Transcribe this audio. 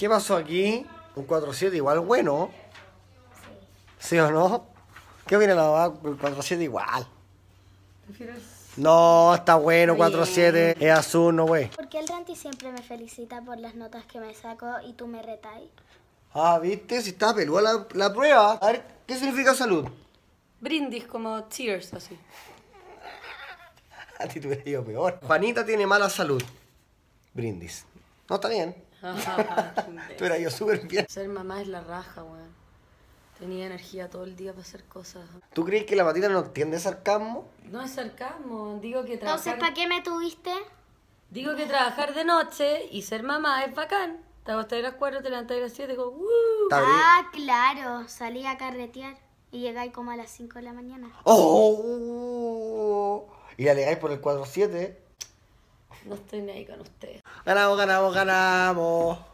¿Qué pasó aquí? Un 4-7 igual bueno. Sí. ¿Sí o no? ¿Qué viene la va? Un 4-7 igual. No, está bueno, 4-7. Es azul, no, güey. ¿Por qué el Ranti siempre me felicita por las notas que me saco y tú me retáis? Ah, viste, si está peluda la, la prueba. A ver, ¿qué significa salud? Brindis, como cheers, así. A ti te hubiera ido peor. Juanita tiene mala salud. Brindis. No, está bien. Tú eras yo súper bien. Ser mamá es la raja, weón. Tenía energía todo el día para hacer cosas. ¿Tú crees que la matita no entiende sarcasmo? No es sarcasmo, digo que trabajar... Entonces, ¿para qué me tuviste? Digo que trabajar de noche y ser mamá es bacán. Te vas a las 4, te levantas a las 7 digo, Ah, claro, salí a carretear y llegáis como a las 5 de la mañana. ¡Oh! Y la alegáis por el 4-7 no estoy ni ahí con ustedes. Ganamos, ganamos, ganamos.